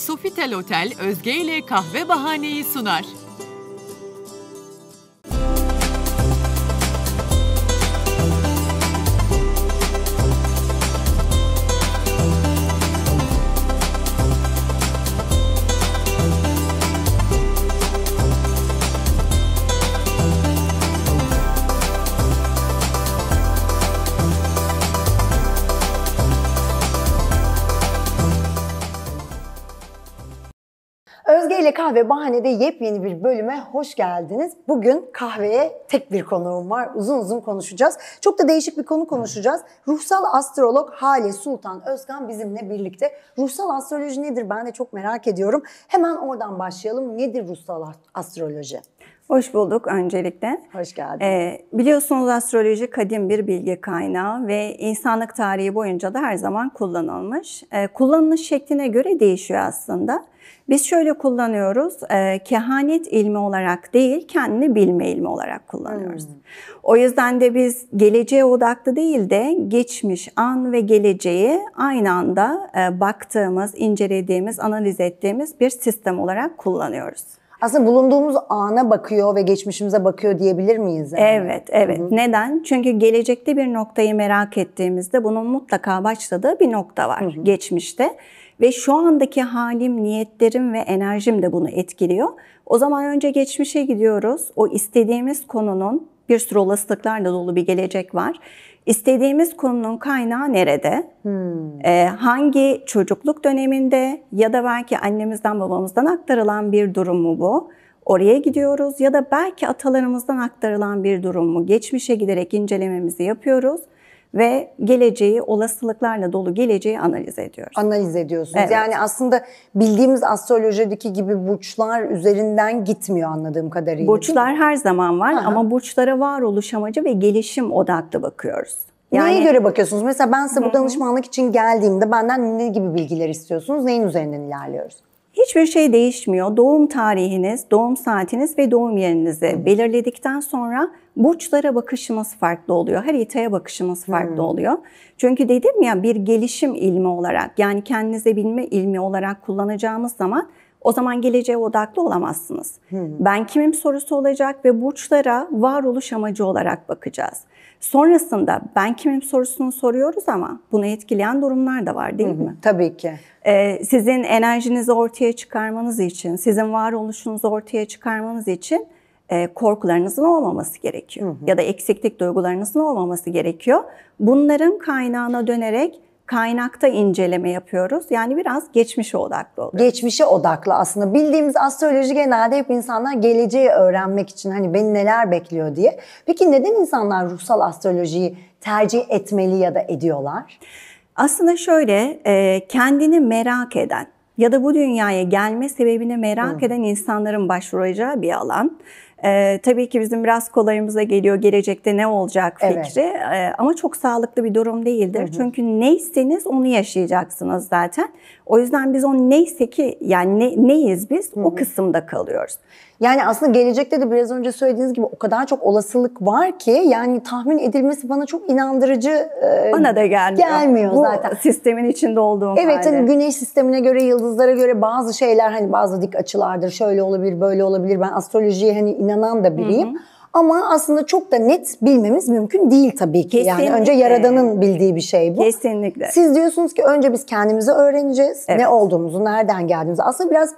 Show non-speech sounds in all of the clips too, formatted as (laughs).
Sofitel Otel Özge ile kahve bahaneyi sunar. Kahve Bahane'de yepyeni bir bölüme hoş geldiniz. Bugün kahveye tek bir konuğum var. Uzun uzun konuşacağız. Çok da değişik bir konu konuşacağız. Ruhsal astrolog Hale Sultan Özkan bizimle birlikte. Ruhsal astroloji nedir? Ben de çok merak ediyorum. Hemen oradan başlayalım. Nedir ruhsal astroloji? Hoş bulduk öncelikle. Hoş geldin. Ee, biliyorsunuz astroloji kadim bir bilgi kaynağı ve insanlık tarihi boyunca da her zaman kullanılmış. Ee, kullanılış şekline göre değişiyor aslında. Biz şöyle kullanıyoruz, e, kehanet ilmi olarak değil, kendini bilme ilmi olarak kullanıyoruz. Hmm. O yüzden de biz geleceğe odaklı değil de geçmiş an ve geleceği aynı anda e, baktığımız, incelediğimiz, analiz ettiğimiz bir sistem olarak kullanıyoruz. Aslında bulunduğumuz ana bakıyor ve geçmişimize bakıyor diyebilir miyiz? Yani? Evet, evet. Hı-hı. Neden? Çünkü gelecekte bir noktayı merak ettiğimizde bunun mutlaka başladığı bir nokta var Hı-hı. geçmişte ve şu andaki halim, niyetlerim ve enerjim de bunu etkiliyor. O zaman önce geçmişe gidiyoruz. O istediğimiz konunun bir sürü olasılıklarla dolu bir gelecek var İstediğimiz konunun kaynağı nerede? Hmm. Ee, hangi çocukluk döneminde ya da belki annemizden babamızdan aktarılan bir durum mu bu? Oraya gidiyoruz ya da belki atalarımızdan aktarılan bir durum mu? Geçmişe giderek incelememizi yapıyoruz ve geleceği olasılıklarla dolu geleceği analiz ediyoruz. Analiz ediyorsunuz. Evet. Yani aslında bildiğimiz astrolojideki gibi burçlar üzerinden gitmiyor anladığım kadarıyla. Burçlar her zaman var Aha. ama burçlara varoluş amacı ve gelişim odaklı bakıyoruz. Yani, Neye göre bakıyorsunuz? Mesela ben size bu danışmanlık için geldiğimde benden ne gibi bilgiler istiyorsunuz? Neyin üzerinden ilerliyoruz? Hiçbir şey değişmiyor. Doğum tarihiniz, doğum saatiniz ve doğum yerinizi belirledikten sonra burçlara bakışımız farklı oluyor. Haritaya bakışımız farklı hmm. oluyor. Çünkü dedim ya bir gelişim ilmi olarak yani kendinize bilme ilmi olarak kullanacağımız zaman o zaman geleceğe odaklı olamazsınız. Hmm. Ben kimim sorusu olacak ve burçlara varoluş amacı olarak bakacağız. Sonrasında ben kimim sorusunu soruyoruz ama bunu etkileyen durumlar da var değil hı hı, mi? Tabii ki. Ee, sizin enerjinizi ortaya çıkarmanız için, sizin varoluşunuzu ortaya çıkarmanız için e, korkularınızın olmaması gerekiyor. Hı hı. Ya da eksiklik duygularınızın olmaması gerekiyor. Bunların kaynağına dönerek kaynakta inceleme yapıyoruz. Yani biraz geçmişe odaklı oluyor. Geçmişe odaklı aslında. Bildiğimiz astroloji genelde hep insanlar geleceği öğrenmek için hani beni neler bekliyor diye. Peki neden insanlar ruhsal astrolojiyi tercih etmeli ya da ediyorlar? Aslında şöyle e, kendini merak eden ya da bu dünyaya gelme sebebini merak Hı. eden insanların başvuracağı bir alan. Ee, tabii ki bizim biraz kolayımıza geliyor gelecekte ne olacak fikri evet. ee, ama çok sağlıklı bir durum değildir. Hı hı. Çünkü neyseniz onu yaşayacaksınız zaten. O yüzden biz o neyse ki yani ne, neyiz biz hı hı. o kısımda kalıyoruz. Yani aslında gelecekte de biraz önce söylediğiniz gibi o kadar çok olasılık var ki yani tahmin edilmesi bana çok inandırıcı e, bana da gelmiyor. Gelmiyor Bu zaten. sistemin içinde olduğum Evet hani güneş sistemine göre yıldızlara göre bazı şeyler hani bazı dik açılardır. Şöyle olabilir, böyle olabilir. Ben astrolojiye hani inanan da biriyim. Hı hı. Ama aslında çok da net bilmemiz mümkün değil tabii ki. Kesinlikle. Yani önce yaradanın bildiği bir şey bu. Kesinlikle. Siz diyorsunuz ki önce biz kendimizi öğreneceğiz. Evet. Ne olduğumuzu, nereden geldiğimizi. Aslında biraz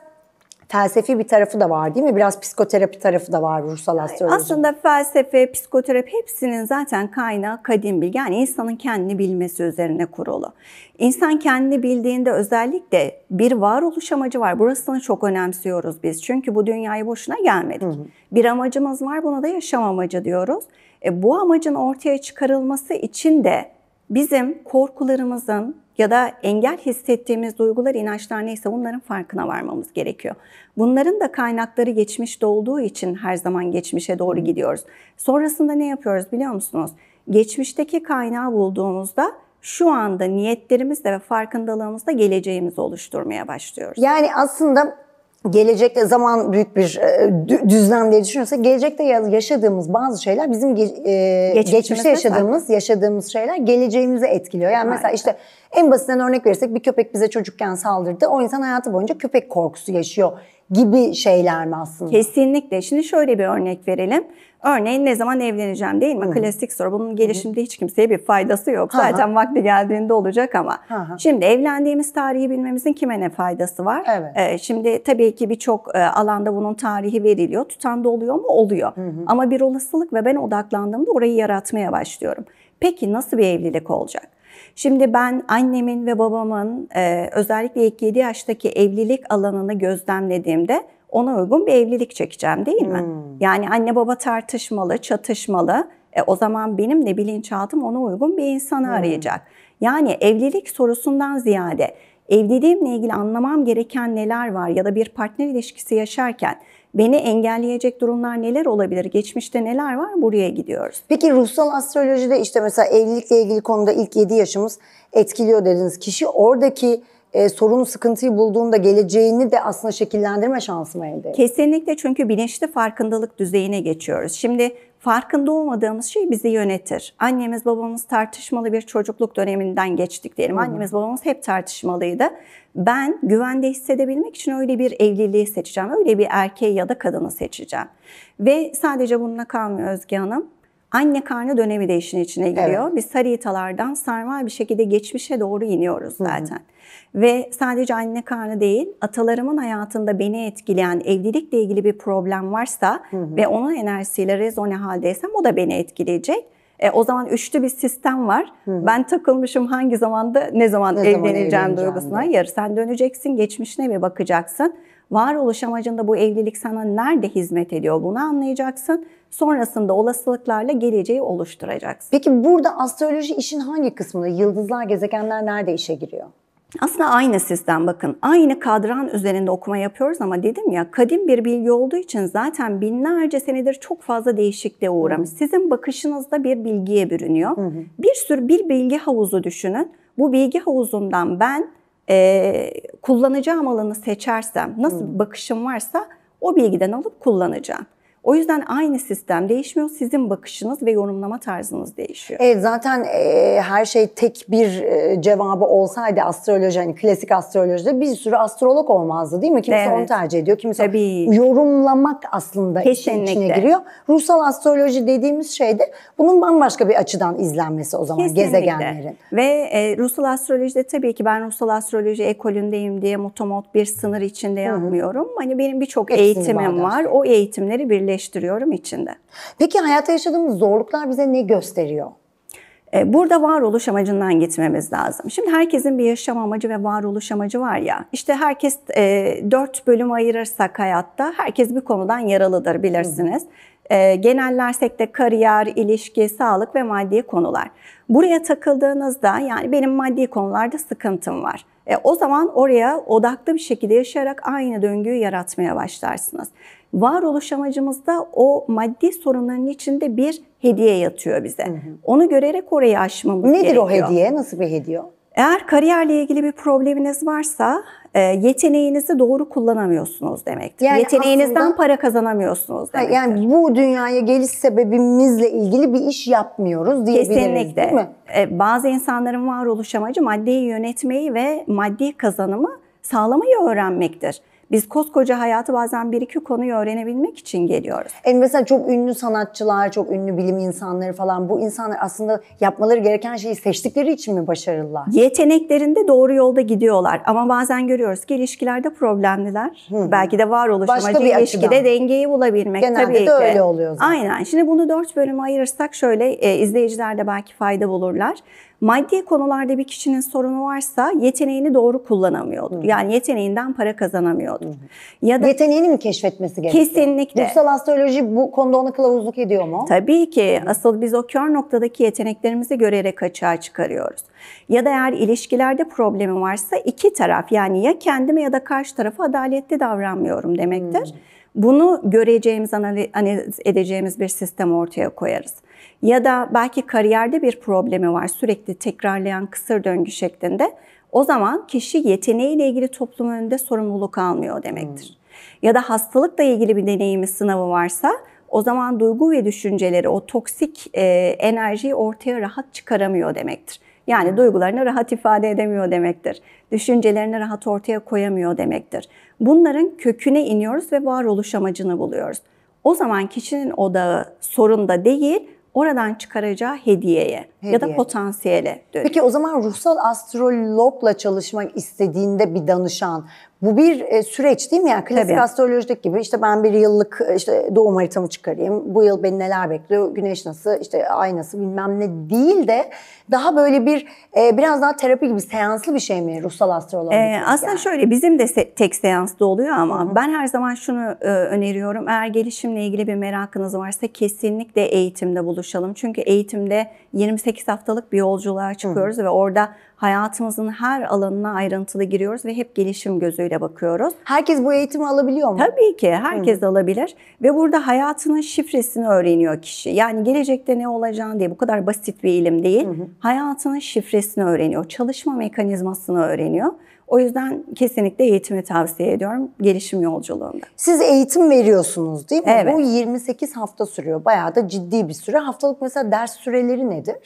felsefi bir tarafı da var değil mi? Biraz psikoterapi tarafı da var ruhsal astroloji. Aslında felsefe, psikoterapi hepsinin zaten kaynağı kadim bilgi. Yani insanın kendini bilmesi üzerine kurulu. İnsan kendini bildiğinde özellikle bir varoluş amacı var. Burasını çok önemsiyoruz biz. Çünkü bu dünyaya boşuna gelmedik. Hı hı. Bir amacımız var buna da yaşam amacı diyoruz. E, bu amacın ortaya çıkarılması için de bizim korkularımızın, ya da engel hissettiğimiz duygular, inançlar neyse bunların farkına varmamız gerekiyor. Bunların da kaynakları geçmişte olduğu için her zaman geçmişe doğru gidiyoruz. Sonrasında ne yapıyoruz biliyor musunuz? Geçmişteki kaynağı bulduğumuzda şu anda niyetlerimizle ve farkındalığımızla geleceğimizi oluşturmaya başlıyoruz. Yani aslında gelecekte zaman büyük bir e, düzlem diye düşünüyorsak gelecekte yaşadığımız bazı şeyler bizim ge- e, geçmişte yaşadığımız var. yaşadığımız şeyler geleceğimizi etkiliyor. Yani mesela işte en basitinden örnek verirsek bir köpek bize çocukken saldırdı. O insan hayatı boyunca köpek korkusu yaşıyor gibi şeyler mi aslında? Kesinlikle. Şimdi şöyle bir örnek verelim. Örneğin ne zaman evleneceğim değil mi? Hı. Klasik soru. Bunun gelişimde hiç kimseye bir faydası yok. Ha. Zaten vakti geldiğinde olacak ama. Ha. Şimdi evlendiğimiz tarihi bilmemizin kime ne faydası var? Evet. Ee, şimdi tabii ki birçok e, alanda bunun tarihi veriliyor. Tutan da oluyor mu? Oluyor. Hı hı. Ama bir olasılık ve ben odaklandığımda orayı yaratmaya başlıyorum. Peki nasıl bir evlilik olacak? Şimdi ben annemin ve babamın e, özellikle 7 yaştaki evlilik alanını gözlemlediğimde ona uygun bir evlilik çekeceğim değil mi? Hmm. Yani anne baba tartışmalı, çatışmalı. E, o zaman benim de bilinçaltım ona uygun bir insanı hmm. arayacak. Yani evlilik sorusundan ziyade evliliğimle ilgili anlamam gereken neler var ya da bir partner ilişkisi yaşarken Beni engelleyecek durumlar neler olabilir? Geçmişte neler var? Buraya gidiyoruz. Peki ruhsal astrolojide işte mesela evlilikle ilgili konuda ilk 7 yaşımız etkiliyor dediniz. Kişi oradaki e, sorunu, sıkıntıyı bulduğunda geleceğini de aslında şekillendirme şansı mı elde? Kesinlikle çünkü bilinçli farkındalık düzeyine geçiyoruz. Şimdi farkında olmadığımız şey bizi yönetir. Annemiz babamız tartışmalı bir çocukluk döneminden geçtik diyelim. Annemiz babamız hep tartışmalıydı. Ben güvende hissedebilmek için öyle bir evliliği seçeceğim. Öyle bir erkeği ya da kadını seçeceğim. Ve sadece bununla kalmıyor Özge Hanım anne karnı dönemi de işin içine giriyor. Evet. Biz haritalardan sarmal bir şekilde geçmişe doğru iniyoruz zaten. Hı hı. Ve sadece anne karnı değil, atalarımın hayatında beni etkileyen evlilikle ilgili bir problem varsa hı hı. ve onun enerjisiyle rezone haldeysem o da beni etkileyecek. E, o zaman üçlü bir sistem var. Hı. Ben takılmışım hangi zamanda ne zaman ne evleneceğim zaman duygusuna. Hayır sen döneceksin geçmişine bir bakacaksın. Varoluş amacında bu evlilik sana nerede hizmet ediyor bunu anlayacaksın sonrasında olasılıklarla geleceği oluşturacaksın. Peki burada astroloji işin hangi kısmında? Yıldızlar, gezegenler nerede işe giriyor? Aslında aynı sistem bakın. Aynı kadran üzerinde okuma yapıyoruz ama dedim ya kadim bir bilgi olduğu için zaten binlerce senedir çok fazla değişikliğe uğramış. Sizin bakışınızda bir bilgiye bürünüyor. Bir sürü bir bilgi havuzu düşünün. Bu bilgi havuzundan ben e, kullanacağım alanı seçersem, nasıl bakışım varsa o bilgiden alıp kullanacağım. O yüzden aynı sistem değişmiyor. Sizin bakışınız ve yorumlama tarzınız değişiyor. Evet zaten e, her şey tek bir e, cevabı olsaydı astroloji hani klasik astrolojide bir sürü astrolog olmazdı değil mi? Kimse evet. onu tercih ediyor. Kimse Tabii. yorumlamak aslında Kesinlikle. içine giriyor. Ruhsal astroloji dediğimiz şeyde bunun bambaşka bir açıdan izlenmesi o zaman Kesinlikle. gezegenlerin. Ve e, ruhsal astrolojide tabii ki ben ruhsal astroloji ekolündeyim diye motomot bir sınır içinde yapmıyorum. Hı Hani benim birçok eğitimim var. O eğitimleri birleştiriyorum birleştiriyorum içinde. Peki hayata yaşadığımız zorluklar bize ne gösteriyor? E, burada varoluş amacından gitmemiz lazım. Şimdi herkesin bir yaşam amacı ve varoluş amacı var ya. İşte herkes e, dört bölüm ayırırsak hayatta herkes bir konudan yaralıdır bilirsiniz. Hı. E, genellersek de kariyer, ilişki, sağlık ve maddi konular. Buraya takıldığınızda yani benim maddi konularda sıkıntım var. E, o zaman oraya odaklı bir şekilde yaşayarak aynı döngüyü yaratmaya başlarsınız varoluş amacımızda o maddi sorunların içinde bir hediye yatıyor bize. Hı hı. Onu görerek orayı aşmamız Nedir gerekiyor. Nedir o hediye? Nasıl bir hediye? Eğer kariyerle ilgili bir probleminiz varsa e, yeteneğinizi doğru kullanamıyorsunuz demektir. Yani Yeteneğinizden aslında, para kazanamıyorsunuz demektir. Yani bu dünyaya geliş sebebimizle ilgili bir iş yapmıyoruz diyebiliriz Kesinlikle. değil mi? E, bazı insanların varoluş amacı maddeyi yönetmeyi ve maddi kazanımı sağlamayı öğrenmektir. Biz koskoca hayatı bazen bir iki konuyu öğrenebilmek için geliyoruz. Yani e, mesela çok ünlü sanatçılar, çok ünlü bilim insanları falan bu insanlar aslında yapmaları gereken şeyi seçtikleri için mi başarılılar? Yeteneklerinde doğru yolda gidiyorlar ama bazen görüyoruz ki ilişkilerde problemliler. Hı. Belki de varoluş amacı ilişkide açıdan. dengeyi bulabilmek Genelde tabii de ki. öyle oluyor zaten. Aynen. Şimdi bunu dört bölüme ayırırsak şöyle e, izleyiciler de belki fayda bulurlar. Maddi konularda bir kişinin sorunu varsa yeteneğini doğru kullanamıyordur. Hı. Yani yeteneğinden para kazanamıyordur. Hı. Ya da yeteneğini mi keşfetmesi gerekiyor? Kesinlikle. Ruhsal astroloji bu konuda ona kılavuzluk ediyor mu? Tabii ki. Hı. Asıl biz o kör noktadaki yeteneklerimizi görerek açığa çıkarıyoruz. Ya da eğer ilişkilerde problemi varsa iki taraf yani ya kendime ya da karşı tarafa adaletli davranmıyorum demektir. Hı. Bunu göreceğimiz, analiz edeceğimiz bir sistem ortaya koyarız ya da belki kariyerde bir problemi var sürekli tekrarlayan kısır döngü şeklinde o zaman kişi yeteneğiyle ilgili toplum önünde sorumluluk almıyor demektir. Hmm. Ya da hastalıkla ilgili bir deneyimi sınavı varsa o zaman duygu ve düşünceleri o toksik e, enerjiyi ortaya rahat çıkaramıyor demektir. Yani hmm. duygularını rahat ifade edemiyor demektir. Düşüncelerini rahat ortaya koyamıyor demektir. Bunların köküne iniyoruz ve varoluş amacını buluyoruz. O zaman kişinin odağı sorunda değil, oradan çıkaracağı hediyeye Hediye. ya da potansiyele dönüyor. Peki o zaman ruhsal astrologla çalışmak istediğinde bir danışan bu bir e, süreç değil mi? Yani klasik Tabii. astrolojideki gibi işte ben bir yıllık e, işte doğum haritamı çıkarayım. Bu yıl beni neler bekliyor? Güneş nasıl? işte ay nasıl? Bilmem ne değil de daha böyle bir e, biraz daha terapi gibi seanslı bir şey mi ruhsal astrolog? Ee, aslında yani. şöyle bizim de tek seanslı oluyor ama Hı-hı. ben her zaman şunu öneriyorum. Eğer gelişimle ilgili bir merakınız varsa kesinlikle eğitimde buluşalım. Çünkü eğitimde 28 8 haftalık bir yolculuğa çıkıyoruz Hı. ve orada hayatımızın her alanına ayrıntılı giriyoruz ve hep gelişim gözüyle bakıyoruz. Herkes bu eğitimi alabiliyor mu? Tabii ki herkes Hı. alabilir ve burada hayatının şifresini öğreniyor kişi. Yani gelecekte ne olacağını diye bu kadar basit bir ilim değil. Hı. Hayatının şifresini öğreniyor, çalışma mekanizmasını öğreniyor. O yüzden kesinlikle eğitimi tavsiye ediyorum gelişim yolculuğunda. Siz eğitim veriyorsunuz değil mi? Evet. Bu 28 hafta sürüyor. Bayağı da ciddi bir süre. Haftalık mesela ders süreleri nedir?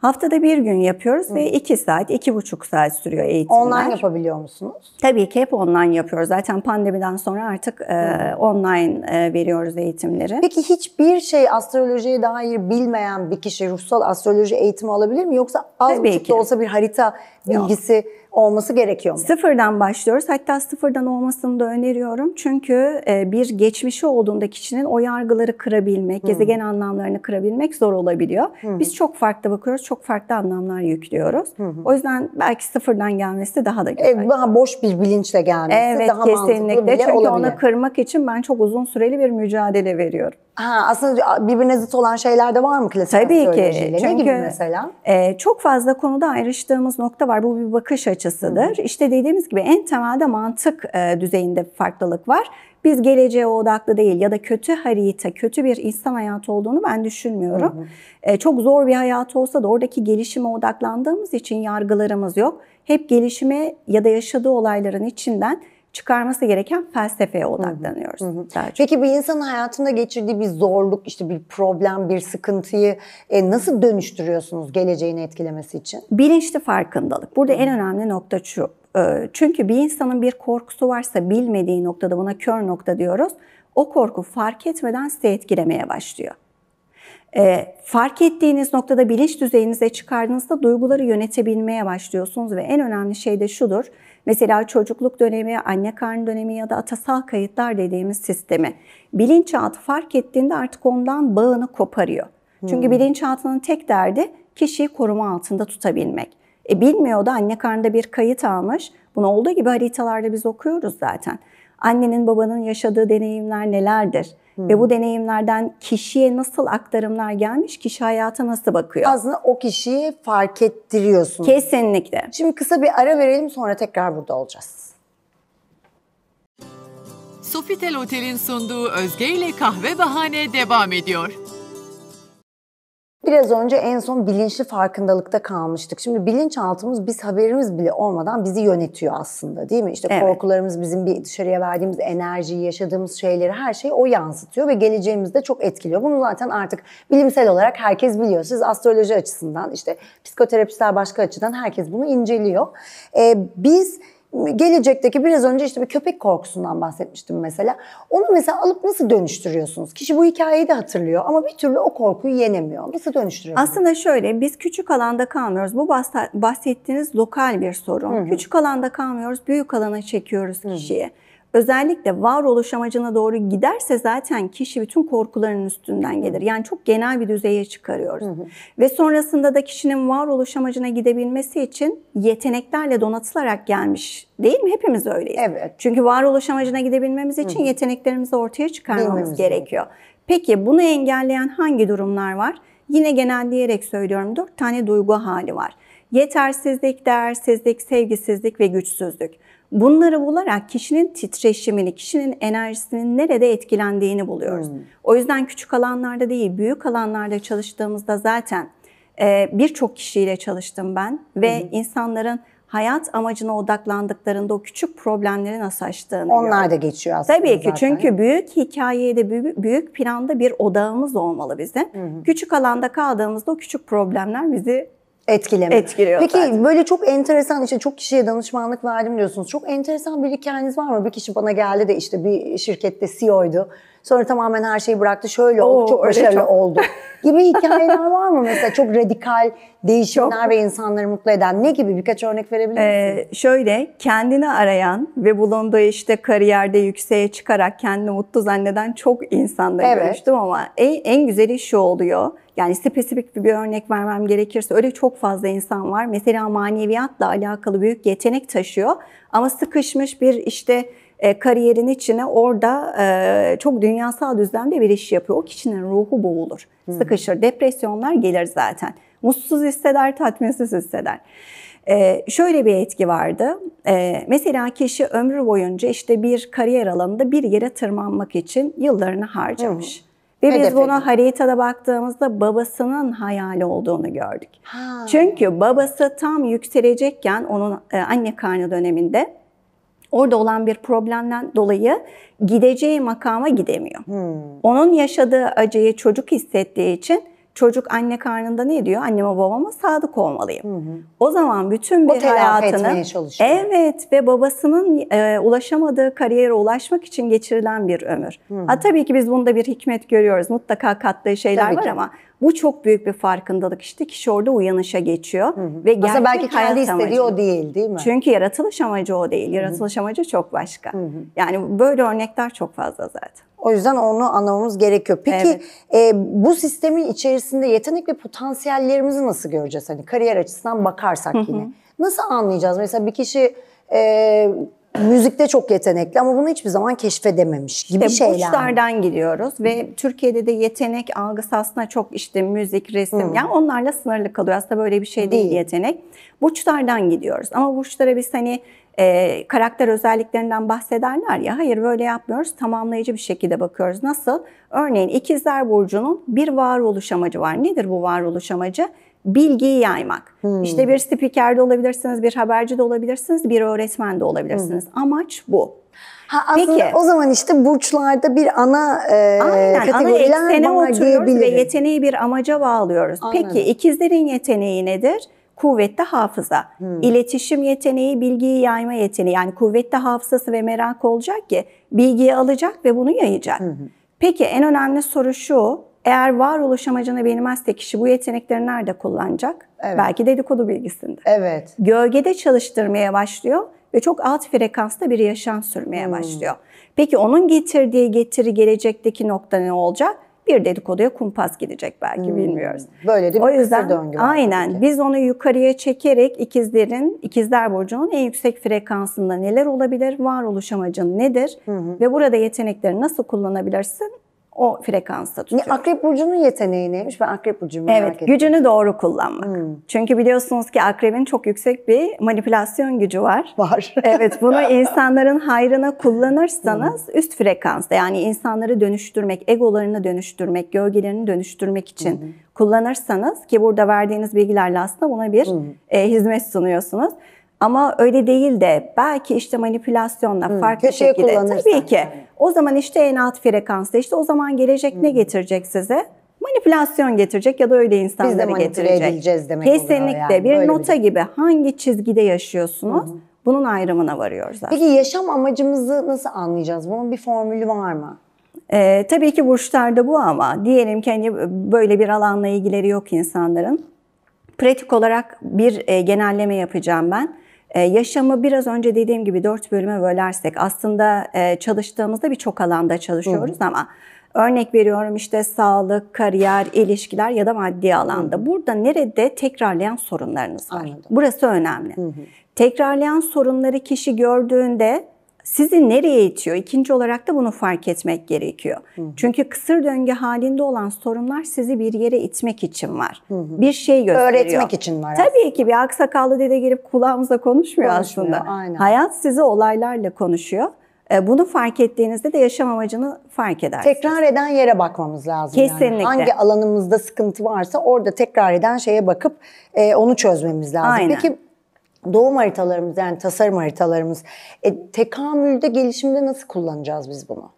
Haftada bir gün yapıyoruz Hı. ve iki saat, iki buçuk saat sürüyor eğitimler. Online yapabiliyor musunuz? Tabii ki hep online yapıyoruz. Zaten pandemiden sonra artık e, online e, veriyoruz eğitimleri. Peki hiçbir şey astrolojiye dair bilmeyen bir kişi ruhsal astroloji eğitimi alabilir mi? Yoksa az Tabii buçuk ki. da olsa bir harita bilgisi... Yok olması gerekiyor mu? Sıfırdan başlıyoruz. Hatta sıfırdan olmasını da öneriyorum. Çünkü e, bir geçmişi olduğunda kişinin o yargıları kırabilmek, hmm. gezegen anlamlarını kırabilmek zor olabiliyor. Hmm. Biz çok farklı bakıyoruz, çok farklı anlamlar yüklüyoruz. Hmm. O yüzden belki sıfırdan gelmesi daha da güzel. E, daha boş bir bilinçle gelmesi evet, daha kesinlikle. mantıklı bile Çünkü olabilir. onu kırmak için ben çok uzun süreli bir mücadele veriyorum. Ha, aslında birbirine zıt olan şeyler de var mı klasik Tabii ki. Çünkü, ne gibi mesela? E, çok fazla konuda ayrıştığımız nokta var. Bu bir bakış açısıdır. Hı. İşte dediğimiz gibi en temelde mantık e, düzeyinde farklılık var. Biz geleceğe odaklı değil ya da kötü harita, kötü bir insan hayatı olduğunu ben düşünmüyorum. Hı hı. E, çok zor bir hayat olsa da oradaki gelişime odaklandığımız için yargılarımız yok. Hep gelişime ya da yaşadığı olayların içinden çıkarması gereken felsefeye odaklanıyoruz. Hı hı. Peki bir insanın hayatında geçirdiği bir zorluk, işte bir problem, bir sıkıntıyı e, nasıl dönüştürüyorsunuz geleceğini etkilemesi için? Bilinçli farkındalık. Burada hı. en önemli nokta şu. E, çünkü bir insanın bir korkusu varsa bilmediği noktada buna kör nokta diyoruz. O korku fark etmeden sizi etkilemeye başlıyor. E, fark ettiğiniz noktada bilinç düzeyinize çıkardığınızda duyguları yönetebilmeye başlıyorsunuz ve en önemli şey de şudur. Mesela çocukluk dönemi, anne karnı dönemi ya da atasal kayıtlar dediğimiz sistemi bilinçaltı fark ettiğinde artık ondan bağını koparıyor. Çünkü hmm. bilinçaltının tek derdi kişiyi koruma altında tutabilmek. E bilmiyor da anne karnında bir kayıt almış. Bunu olduğu gibi haritalarda biz okuyoruz zaten annenin babanın yaşadığı deneyimler nelerdir? Ve bu hmm. deneyimlerden kişiye nasıl aktarımlar gelmiş, kişi hayata nasıl bakıyor? Aslında o kişiyi fark ettiriyorsun. Kesinlikle. Şimdi kısa bir ara verelim sonra tekrar burada olacağız. Sofitel Otel'in sunduğu Özge ile Kahve Bahane devam ediyor. Biraz önce en son bilinçli farkındalıkta kalmıştık. Şimdi bilinçaltımız biz haberimiz bile olmadan bizi yönetiyor aslında değil mi? İşte evet. korkularımız bizim bir dışarıya verdiğimiz enerjiyi, yaşadığımız şeyleri her şeyi o yansıtıyor ve geleceğimizi de çok etkiliyor. Bunu zaten artık bilimsel olarak herkes biliyor. Siz astroloji açısından işte psikoterapistler başka açıdan herkes bunu inceliyor. Ee, biz gelecekteki biraz önce işte bir köpek korkusundan bahsetmiştim mesela. Onu mesela alıp nasıl dönüştürüyorsunuz? Kişi bu hikayeyi de hatırlıyor ama bir türlü o korkuyu yenemiyor. Nasıl dönüştürüyorsunuz? Aslında şöyle biz küçük alanda kalmıyoruz. Bu bahsettiğiniz lokal bir sorun. Hı hı. Küçük alanda kalmıyoruz. Büyük alana çekiyoruz kişiyi. Hı hı özellikle varoluş amacına doğru giderse zaten kişi bütün korkuların üstünden gelir. Yani çok genel bir düzeye çıkarıyoruz. Hı hı. Ve sonrasında da kişinin varoluş amacına gidebilmesi için yeteneklerle donatılarak gelmiş değil mi? Hepimiz öyleyiz. Evet. Çünkü varoluş amacına gidebilmemiz için hı hı. yeteneklerimizi ortaya çıkarmamız Bilmemiz gerekiyor. Mi? Peki bunu engelleyen hangi durumlar var? Yine genelleyerek söylüyorum dört tane duygu hali var. Yetersizlik, değersizlik, sevgisizlik ve güçsüzlük. Bunları bularak kişinin titreşimini, kişinin enerjisinin nerede etkilendiğini buluyoruz. Hmm. O yüzden küçük alanlarda değil, büyük alanlarda çalıştığımızda zaten e, birçok kişiyle çalıştım ben ve hmm. insanların hayat amacına odaklandıklarında o küçük problemleri nasıl aştığını Onlar diyorum. da geçiyor aslında. Tabii ki zaten. çünkü büyük hikayede büyük planda bir odağımız olmalı bizim. Hı Küçük alanda kaldığımızda o küçük problemler bizi Etkilemiyor. Etkiliyor Peki zaten. böyle çok enteresan işte çok kişiye danışmanlık verdim diyorsunuz. Çok enteresan bir hikayeniz var mı? Bir kişi bana geldi de işte bir şirkette CEO'ydu. Sonra tamamen her şeyi bıraktı. Şöyle oldu, Oo, çok başarılı çok. oldu. (laughs) Gibi hikayeler var mı mesela? Çok radikal değişimler çok. ve insanları mutlu eden. Ne gibi? Birkaç örnek verebilir ee, misiniz? Ee, şöyle, kendini arayan ve bulunduğu işte kariyerde yükseğe çıkarak kendini mutlu zanneden çok insanla evet. görüştüm ama en, en güzeli şu oluyor. Yani spesifik bir örnek vermem gerekirse öyle çok fazla insan var. Mesela maneviyatla alakalı büyük yetenek taşıyor ama sıkışmış bir işte e, kariyerin içine orada e, çok dünyasal düzlemde bir iş yapıyor. O kişinin ruhu boğulur, sıkışır, depresyonlar gelir zaten. Mutsuz hisseder, tatminsiz hisseder. Ee, şöyle bir etki vardı. Ee, mesela kişi ömrü boyunca işte bir kariyer alanında bir yere tırmanmak için yıllarını harcamış. Hı. Ve Hedef biz bunu edin. haritada baktığımızda babasının hayali olduğunu gördük. Ha. Çünkü babası tam yükselecekken onun e, anne karnı döneminde orada olan bir problemden dolayı gideceği makama gidemiyor. Hmm. Onun yaşadığı acıyı çocuk hissettiği için Çocuk anne karnında ne diyor? Anneme babama sadık olmalıyım. Hı hı. O zaman bütün bir o hayatını evet ve babasının e, ulaşamadığı kariyere ulaşmak için geçirilen bir ömür. Hı hı. Ha tabii ki biz bunda bir hikmet görüyoruz. Mutlaka kattığı şeyler tabii var ki. ama bu çok büyük bir farkındalık işte kişi orada uyanışa geçiyor. Hı hı. Ve Aslında belki kendi istediği amacı. o değil değil mi? Çünkü yaratılış amacı o değil. Yaratılış hı hı. amacı çok başka. Hı hı. Yani böyle örnekler çok fazla zaten. O yüzden onu anlamamız gerekiyor. Peki evet. e, bu sistemin içerisinde yetenek ve potansiyellerimizi nasıl göreceğiz? Hani kariyer açısından bakarsak hı hı. yine. Nasıl anlayacağız? Mesela bir kişi e, müzikte çok yetenekli ama bunu hiçbir zaman keşfedememiş gibi işte şeyler. Bu uçlardan gidiyoruz ve Türkiye'de de yetenek algısı aslında çok işte müzik, resim hmm. yani onlarla sınırlı kalıyor. Aslında böyle bir şey değil, değil. yetenek. Burçlardan gidiyoruz ama burçlara biz hani e, karakter özelliklerinden bahsederler ya hayır böyle yapmıyoruz tamamlayıcı bir şekilde bakıyoruz. Nasıl? Örneğin ikizler burcunun bir varoluş amacı var. Nedir bu varoluş amacı? bilgiyi yaymak. Hmm. İşte bir spiker de olabilirsiniz, bir haberci de olabilirsiniz, bir öğretmen de olabilirsiniz. Hmm. Amaç bu. Ha aslında Peki. o zaman işte burçlarda bir ana e, Aynen, kategoriler ana var oturuyoruz ve yeteneği bir amaca bağlıyoruz. Aynen. Peki ikizlerin yeteneği nedir? Kuvvetli hafıza, hmm. iletişim yeteneği, bilgiyi yayma yeteneği. Yani kuvvetli hafızası ve merak olacak ki bilgiyi alacak ve bunu yayacak. Hmm. Peki en önemli soru şu, eğer varoluş amacına bilmezse kişi bu yetenekleri nerede kullanacak? Evet. Belki dedikodu bilgisinde. Evet. Gölgede çalıştırmaya başlıyor ve çok alt frekansta bir yaşam sürmeye hmm. başlıyor. Peki onun getirdiği getiri gelecekteki nokta ne olacak? Bir dedikoduya kumpas gidecek belki hmm. bilmiyoruz. Böyle de bir o yüzden, döngü Aynen. Belki. Biz onu yukarıya çekerek ikizlerin, ikizler burcunun en yüksek frekansında neler olabilir? Varoluş amacın nedir? Hmm. Ve burada yetenekleri nasıl kullanabilirsin? o frekansta tutuyor. Ne, akrep burcunun yeteneği neymiş? Ben akrep burcumu merak evet, ettim. gücünü doğru kullanmak. Hmm. Çünkü biliyorsunuz ki akrebin çok yüksek bir manipülasyon gücü var. Var. (laughs) Evet, bunu insanların hayrına kullanırsanız hmm. üst frekansta yani insanları dönüştürmek, egolarını dönüştürmek, gölgelerini dönüştürmek için hmm. kullanırsanız ki burada verdiğiniz bilgilerle aslında buna bir hmm. e, hizmet sunuyorsunuz. Ama öyle değil de belki işte manipülasyonla Hı, farklı şekilde tabii ki. O zaman işte en alt frekansta işte o zaman gelecek Hı. ne getirecek size? Manipülasyon getirecek ya da öyle insanları Biz de getirecek. edileceğiz demek Kesinlikle yani. bir Böyle nota bir... gibi hangi çizgide yaşıyorsunuz? Hı. Bunun ayrımına varıyoruz zaten. Peki yaşam amacımızı nasıl anlayacağız? Bunun bir formülü var mı? Ee, tabii ki burçlarda bu ama diyelim ki hani böyle bir alanla ilgileri yok insanların. Pratik olarak bir e, genelleme yapacağım ben. Ee, yaşamı biraz önce dediğim gibi dört bölüme bölersek aslında e, çalıştığımızda birçok alanda çalışıyoruz Hı. ama örnek veriyorum işte sağlık, kariyer, ilişkiler ya da maddi alanda. Hı. Burada nerede tekrarlayan sorunlarınız var? Anladım. Burası önemli. hı. Tekrarlayan sorunları kişi gördüğünde sizi nereye itiyor? İkinci olarak da bunu fark etmek gerekiyor. Hı hı. Çünkü kısır döngü halinde olan sorunlar sizi bir yere itmek için var. Hı hı. Bir şey gösteriyor. Öğretmek için var. Tabii aslında. ki bir aksakallı dede gelip kulağımıza konuşmuyor, konuşmuyor aslında. Aynen. Hayat sizi olaylarla konuşuyor. E, bunu fark ettiğinizde de yaşam amacını fark edersiniz. Tekrar eden yere bakmamız lazım. Kesinlikle. Yani. Hangi alanımızda sıkıntı varsa orada tekrar eden şeye bakıp e, onu çözmemiz lazım. Aynen. Peki doğum haritalarımız yani tasarım haritalarımız e, tekamülde gelişimde nasıl kullanacağız biz bunu?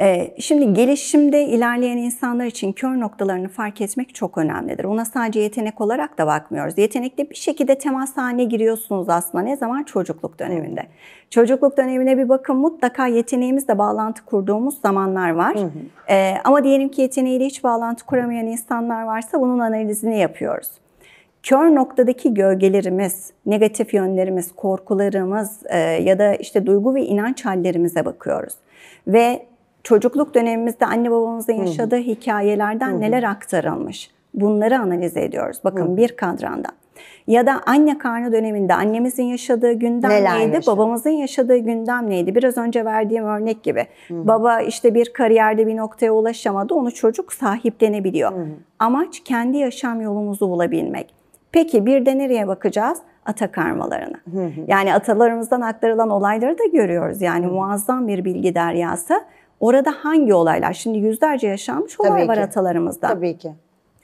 E, şimdi gelişimde ilerleyen insanlar için kör noktalarını fark etmek çok önemlidir. Ona sadece yetenek olarak da bakmıyoruz. Yetenekle bir şekilde temas haline giriyorsunuz aslında. Ne zaman? Çocukluk döneminde. Çocukluk dönemine bir bakın mutlaka yeteneğimizle bağlantı kurduğumuz zamanlar var. Hı hı. E, ama diyelim ki yeteneğiyle hiç bağlantı kuramayan insanlar varsa bunun analizini yapıyoruz kör noktadaki gölgelerimiz, negatif yönlerimiz, korkularımız e, ya da işte duygu ve inanç hallerimize bakıyoruz. Ve çocukluk dönemimizde anne babamızın yaşadığı Hı -hı. hikayelerden Hı -hı. neler aktarılmış? Bunları analiz ediyoruz. Bakın Hı -hı. bir kadranda. Ya da anne karnı döneminde annemizin yaşadığı gündem Neler neydi, yaşadı? babamızın yaşadığı gündem neydi? Biraz önce verdiğim örnek gibi. Hı -hı. Baba işte bir kariyerde bir noktaya ulaşamadı, onu çocuk sahiplenebiliyor. Hı -hı. Amaç kendi yaşam yolumuzu bulabilmek. Peki bir de nereye bakacağız? ata karmalarına. Hı hı. Yani atalarımızdan aktarılan olayları da görüyoruz. Yani hı. muazzam bir bilgi deryası. Orada hangi olaylar? Şimdi yüzlerce yaşanmış olay Tabii var ki. atalarımızda. Tabii ki.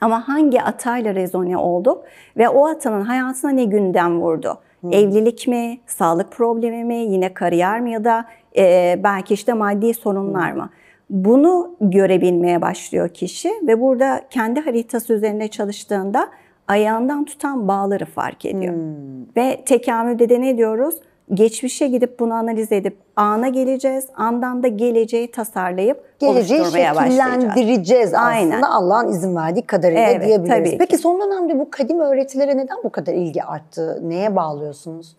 Ama hangi atayla rezone olduk ve o atanın hayatına ne gündem vurdu? Hı. Evlilik mi, sağlık problemi mi, yine kariyer mi ya da e, belki işte maddi sorunlar hı. mı? Bunu görebilmeye başlıyor kişi ve burada kendi haritası üzerine çalıştığında ayağından tutan bağları fark ediyor. Hmm. Ve tekamülde de ne diyoruz? Geçmişe gidip bunu analiz edip ana geleceğiz. Andan da geleceği tasarlayıp geleceği şekillendireceğiz Aynen. aslında Allah'ın izin verdiği kadarıyla evet, diyebiliriz. Peki son dönemde bu kadim öğretilere neden bu kadar ilgi arttı? Neye bağlıyorsunuz?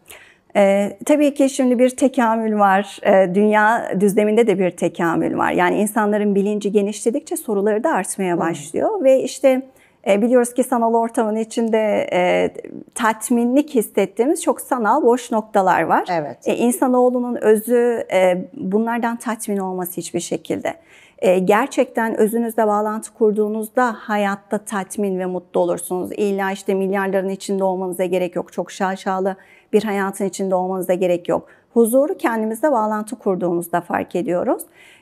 Ee, tabii ki şimdi bir tekamül var. Ee, dünya düzleminde de bir tekamül var. Yani insanların bilinci genişledikçe soruları da artmaya başlıyor. Hmm. Ve işte e, biliyoruz ki sanal ortamın içinde e, tatminlik hissettiğimiz çok sanal boş noktalar var. Evet. E, insanoğlunun özü e, bunlardan tatmin olması hiçbir şekilde. E, gerçekten özünüzle bağlantı kurduğunuzda hayatta tatmin ve mutlu olursunuz. İlla işte milyarların içinde olmanıza gerek yok. Çok şaşalı bir hayatın içinde olmanıza gerek yok. Huzuru kendimizle bağlantı kurduğumuzda fark ediyoruz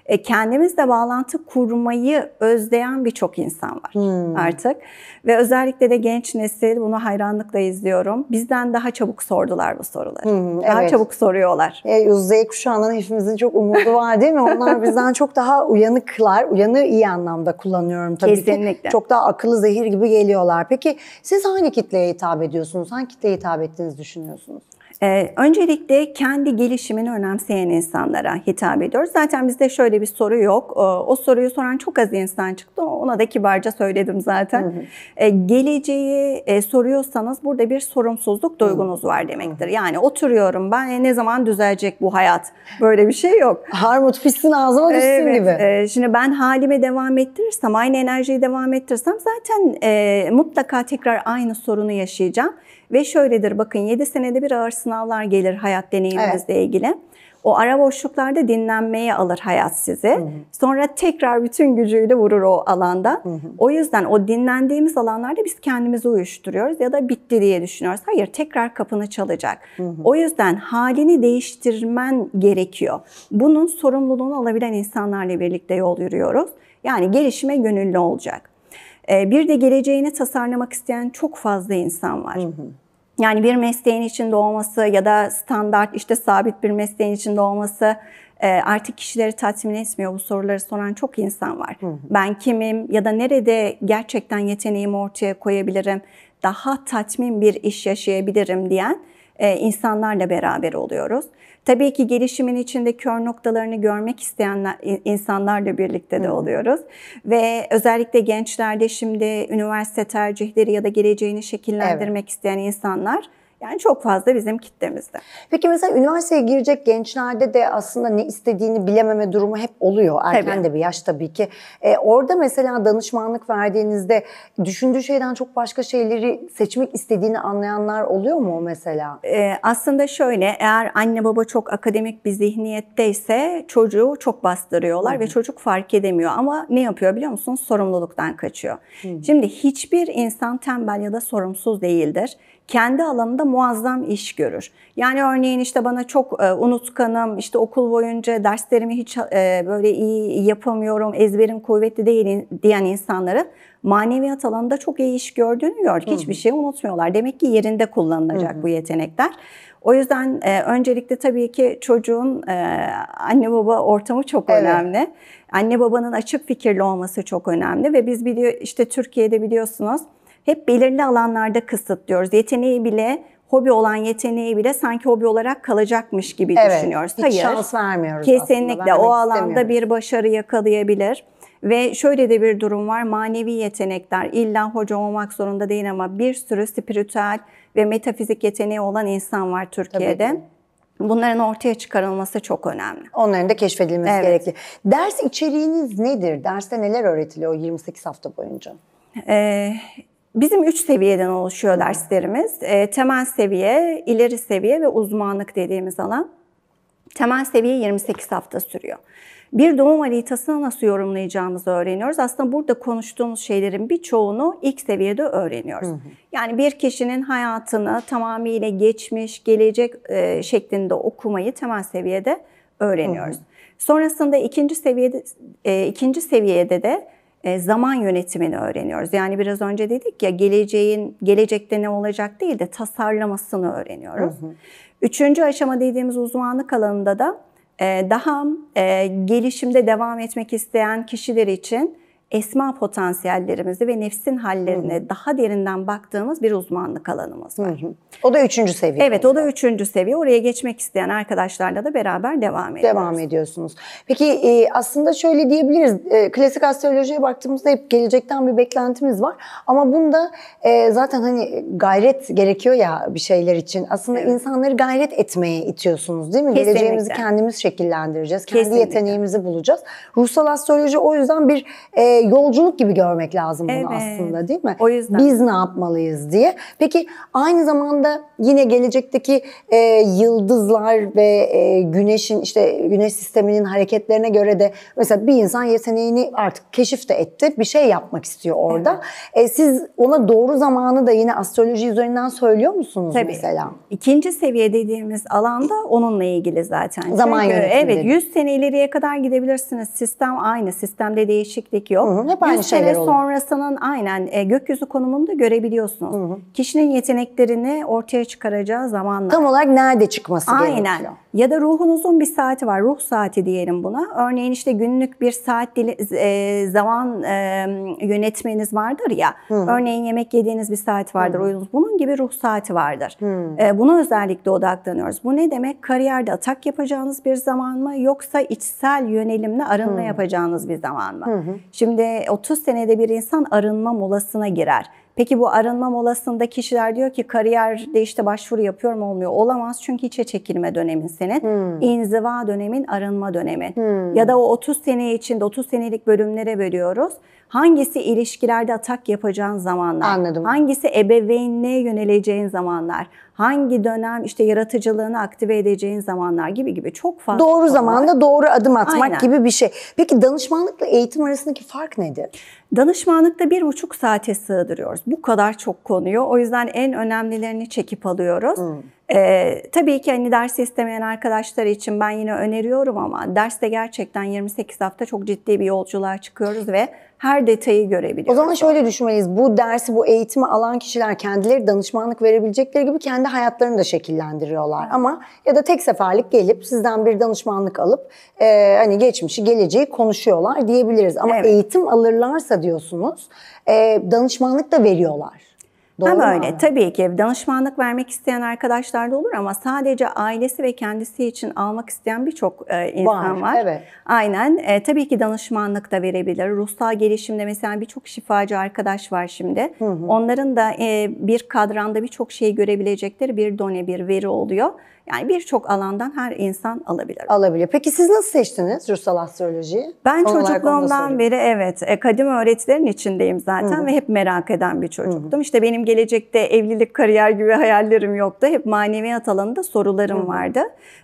e, kendimizle bağlantı kurmayı özleyen birçok insan var hmm. artık. Ve özellikle de genç nesil bunu hayranlıkla izliyorum. Bizden daha çabuk sordular bu soruları. Hmm, daha çabuk soruyorlar. E, Z kuşağından hepimizin çok umudu var değil mi? Onlar (laughs) bizden çok daha uyanıklar. Uyanı iyi anlamda kullanıyorum tabii Kesinlikle. ki. Çok daha akıllı zehir gibi geliyorlar. Peki siz hangi kitleye hitap ediyorsunuz? Hangi kitleye hitap ettiğinizi düşünüyorsunuz? Ee, öncelikle kendi gelişimini önemseyen insanlara hitap ediyor. Zaten bizde şöyle bir soru yok. Ee, o soruyu soran çok az insan çıktı. Ona da kibarca söyledim zaten. Hı hı. Ee, geleceği e, soruyorsanız burada bir sorumsuzluk duygunuz var demektir. Yani oturuyorum ben e, ne zaman düzelecek bu hayat? Böyle bir şey yok. Harmut pişsin ağzıma düşsün evet, gibi. E, şimdi ben halime devam ettirirsem, aynı enerjiyi devam ettirirsem zaten e, mutlaka tekrar aynı sorunu yaşayacağım. Ve şöyledir bakın 7 senede bir ağır sınavlar gelir hayat deneyimimizle evet. ilgili. O ara boşluklarda dinlenmeye alır hayat sizi. Hı hı. Sonra tekrar bütün gücüyle vurur o alanda. Hı hı. O yüzden o dinlendiğimiz alanlarda biz kendimizi uyuşturuyoruz ya da bitti diye düşünüyoruz. Hayır tekrar kapını çalacak. Hı hı. O yüzden halini değiştirmen gerekiyor. Bunun sorumluluğunu alabilen insanlarla birlikte yol yürüyoruz. Yani gelişime gönüllü olacak. Ee, bir de geleceğini tasarlamak isteyen çok fazla insan var. Hı hı. Yani bir mesleğin içinde olması ya da standart işte sabit bir mesleğin içinde olması e, artık kişileri tatmin etmiyor. Bu soruları soran çok insan var. Hı hı. Ben kimim ya da nerede gerçekten yeteneğimi ortaya koyabilirim, daha tatmin bir iş yaşayabilirim diyen e, insanlarla beraber oluyoruz. Tabii ki gelişimin içinde kör noktalarını görmek isteyenler insanlarla birlikte de oluyoruz. Ve özellikle gençlerde şimdi üniversite tercihleri ya da geleceğini şekillendirmek evet. isteyen insanlar yani çok fazla bizim kitlemizde. Peki mesela üniversiteye girecek gençlerde de aslında ne istediğini bilememe durumu hep oluyor. Erken tabii. de bir yaş tabii ki. Ee, orada mesela danışmanlık verdiğinizde düşündüğü şeyden çok başka şeyleri seçmek istediğini anlayanlar oluyor mu mesela? Ee, aslında şöyle eğer anne baba çok akademik bir zihniyetteyse çocuğu çok bastırıyorlar Hı-hı. ve çocuk fark edemiyor. Ama ne yapıyor biliyor musun? Sorumluluktan kaçıyor. Hı-hı. Şimdi hiçbir insan tembel ya da sorumsuz değildir kendi alanında muazzam iş görür. Yani örneğin işte bana çok e, unutkanım, işte okul boyunca derslerimi hiç e, böyle iyi yapamıyorum, ezberim kuvvetli değil diyen insanların maneviyat alanında çok iyi iş gördüğünü gör. Hiçbir şey unutmuyorlar. Demek ki yerinde kullanılacak bu yetenekler. O yüzden e, öncelikle tabii ki çocuğun e, anne baba ortamı çok evet. önemli. Anne babanın açık fikirli olması çok önemli ve biz biliyor işte Türkiye'de biliyorsunuz hep belirli alanlarda kısıtlıyoruz. Yeteneği bile hobi olan yeteneği bile sanki hobi olarak kalacakmış gibi evet, düşünüyoruz. Hiç Hayır, şans vermiyoruz. Kesinlikle o alanda bir başarı yakalayabilir. Ve şöyle de bir durum var. Manevi yetenekler illa hoca olmak zorunda değil ama bir sürü spiritüel ve metafizik yeteneği olan insan var Türkiye'de. Bunların ortaya çıkarılması çok önemli. Onların da keşfedilmesi evet. gerekli. Ders içeriğiniz nedir? Derste neler öğretiliyor 28 hafta boyunca? Ee, Bizim üç seviyeden oluşuyor derslerimiz. E, temel seviye, ileri seviye ve uzmanlık dediğimiz alan. Temel seviye 28 hafta sürüyor. Bir doğum haritasını nasıl yorumlayacağımızı öğreniyoruz. Aslında burada konuştuğumuz şeylerin birçoğunu ilk seviyede öğreniyoruz. Yani bir kişinin hayatını tamamıyla geçmiş, gelecek e, şeklinde okumayı temel seviyede öğreniyoruz. Sonrasında ikinci seviyede e, ikinci seviyede de e, zaman yönetimini öğreniyoruz. Yani biraz önce dedik ya geleceğin gelecekte ne olacak değil de tasarlamasını öğreniyoruz. Hı hı. Üçüncü aşama dediğimiz uzmanlık alanında da e, daha e, gelişimde devam etmek isteyen kişiler için esma potansiyellerimizi ve nefsin hallerini hı. daha derinden baktığımız bir uzmanlık alanımız var. Hı hı. O da üçüncü seviye. Evet o da üçüncü seviye. Oraya geçmek isteyen arkadaşlarla da beraber devam ediyoruz. Devam ediyorsunuz. Peki e, aslında şöyle diyebiliriz. E, klasik astrolojiye baktığımızda hep gelecekten bir beklentimiz var. Ama bunda e, zaten hani gayret gerekiyor ya bir şeyler için. Aslında evet. insanları gayret etmeye itiyorsunuz değil mi? Kesinlikle. Geleceğimizi kendimiz şekillendireceğiz. Kendi Kesinlikle. yeteneğimizi bulacağız. Ruhsal astroloji o yüzden bir yolculuk gibi görmek lazım bunu evet. aslında değil mi? O yüzden. Biz ne yapmalıyız diye. Peki aynı zamanda yine gelecekteki e, yıldızlar ve e, güneşin işte güneş sisteminin hareketlerine göre de mesela bir insan yeteneğini artık keşif de etti. Bir şey yapmak istiyor orada. Evet. E, siz ona doğru zamanı da yine astroloji üzerinden söylüyor musunuz Tabii. mesela? İkinci seviye dediğimiz alanda onunla ilgili zaten. Zaman Çünkü, yönetimi. Evet 100 sene ileriye kadar gidebilirsiniz. Sistem aynı. Sistemde değişiklik yok. Hı hı. Hep aynı şeyler sene sonrasının aynen e, gökyüzü konumunu da görebiliyorsunuz. Hı hı. Kişinin yeteneklerini ortaya çıkaracağı zamanlar. Tam olarak nerede çıkması aynen. gerekiyor? Aynen. Ya da ruhunuzun bir saati var. Ruh saati diyelim buna. Örneğin işte günlük bir saat dili, e, zaman e, yönetmeniz vardır ya. Hı hı. Örneğin yemek yediğiniz bir saat vardır. Hı hı. Oyunuz. Bunun gibi ruh saati vardır. Hı. E, buna özellikle odaklanıyoruz. Bu ne demek? Kariyerde atak yapacağınız bir zaman mı yoksa içsel yönelimle arınma hı. yapacağınız bir zaman mı? Hı hı. Şimdi senede, 30 senede bir insan arınma molasına girer. Peki bu arınma molasında kişiler diyor ki kariyerde işte başvuru yapıyorum olmuyor. Olamaz çünkü içe çekilme dönemin senin. Hmm. inziva dönemin, arınma dönemin. Hmm. Ya da o 30 sene içinde 30 senelik bölümlere bölüyoruz. Hangisi ilişkilerde atak yapacağın zamanlar? Anladım. Hangisi ebeveynliğe yöneleceğin zamanlar? hangi dönem işte yaratıcılığını aktive edeceğin zamanlar gibi gibi çok fazla. Doğru konular. zamanda doğru adım atmak Aynen. gibi bir şey. Peki danışmanlıkla eğitim arasındaki fark nedir? Danışmanlıkta bir buçuk saate sığdırıyoruz. Bu kadar çok konuyu. O yüzden en önemlilerini çekip alıyoruz. Hmm. Ee, tabii ki hani ders istemeyen arkadaşlar için ben yine öneriyorum ama derste gerçekten 28 hafta çok ciddi bir yolculuğa çıkıyoruz ve her detayı görebiliyoruz. O zaman şöyle düşünmeliyiz. Bu dersi, bu eğitimi alan kişiler kendileri danışmanlık verebilecekleri gibi kendi hayatlarını da şekillendiriyorlar. Ama ya da tek seferlik gelip sizden bir danışmanlık alıp e, hani geçmişi, geleceği konuşuyorlar diyebiliriz. Ama evet. eğitim alırlarsa diyorsunuz e, danışmanlık da veriyorlar. Doğru ama öyle. Tabii ki danışmanlık vermek isteyen arkadaşlar da olur ama sadece ailesi ve kendisi için almak isteyen birçok e, insan var. var. Evet. Aynen. E, tabii ki danışmanlık da verebilir. Ruhsal gelişimde mesela birçok şifacı arkadaş var şimdi. Hı hı. Onların da e, bir kadranda birçok şey görebilecekleri bir done bir veri oluyor. Yani birçok alandan her insan alabilir. Alabilir. Peki siz nasıl seçtiniz ruhsal astrolojiyi? Ben Son çocukluğumdan beri evet akademi e, öğretilerin içindeyim zaten Hı-hı. ve hep merak eden bir çocuktum. Hı-hı. İşte benim gelecekte evlilik, kariyer gibi hayallerim yoktu. Hep maneviyat alanında sorularım Hı-hı. vardı.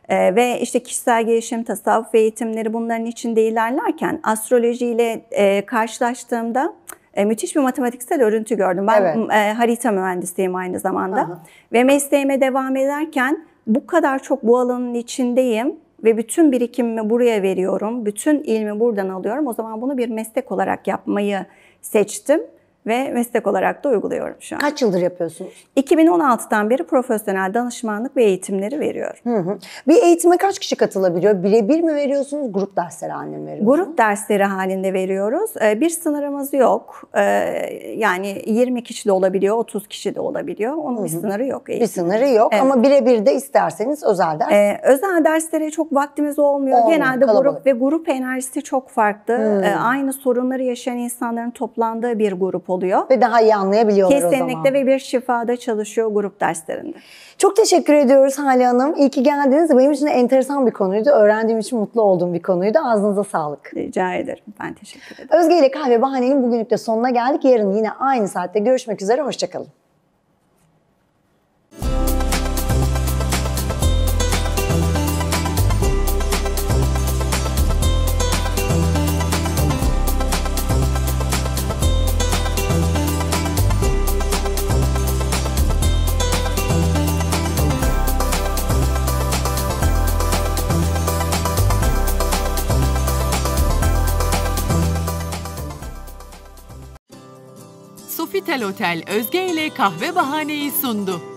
Ee, ve işte kişisel gelişim, tasavvuf eğitimleri bunların içinde ilerlerken astrolojiyle e, karşılaştığımda e, müthiş bir matematiksel örüntü gördüm. Ben evet. E, harita mühendisiyim aynı zamanda. Aha. Ve mesleğime devam ederken bu kadar çok bu alanın içindeyim ve bütün birikimimi buraya veriyorum, bütün ilmi buradan alıyorum. O zaman bunu bir meslek olarak yapmayı seçtim ve meslek olarak da uyguluyorum şu an. Kaç yıldır yapıyorsunuz? 2016'dan beri profesyonel danışmanlık ve eğitimleri veriyorum. Hı hı. Bir eğitime kaç kişi katılabiliyor? Birebir mi veriyorsunuz, grup dersleri halinde mi veriyorsunuz? Grup dersleri halinde veriyoruz. Ee, bir sınırımız yok. Ee, yani 20 kişi de olabiliyor, 30 kişi de olabiliyor. Onun hı hı. bir sınırı yok. Eğitim. Bir sınırı yok evet. ama birebir de isterseniz özel ders. Ee, özel derslere çok vaktimiz olmuyor. Olmuyor, Genelde kalabalık. grup ve grup enerjisi çok farklı. Ee, hı. Hmm. Aynı sorunları yaşayan insanların toplandığı bir grup oluyor oluyor. Ve daha iyi anlayabiliyorlar Kesinlikle o zaman. Kesinlikle ve bir şifada çalışıyor grup derslerinde. Çok teşekkür ediyoruz Hale Hanım. İyi ki geldiniz. Benim için enteresan bir konuydu. Öğrendiğim için mutlu olduğum bir konuydu. Ağzınıza sağlık. Rica ederim. Ben teşekkür ederim. Özge ile Kahve Bahane'nin bugünlük de sonuna geldik. Yarın yine aynı saatte görüşmek üzere. Hoşçakalın. Dijital Otel Özge ile kahve bahaneyi sundu.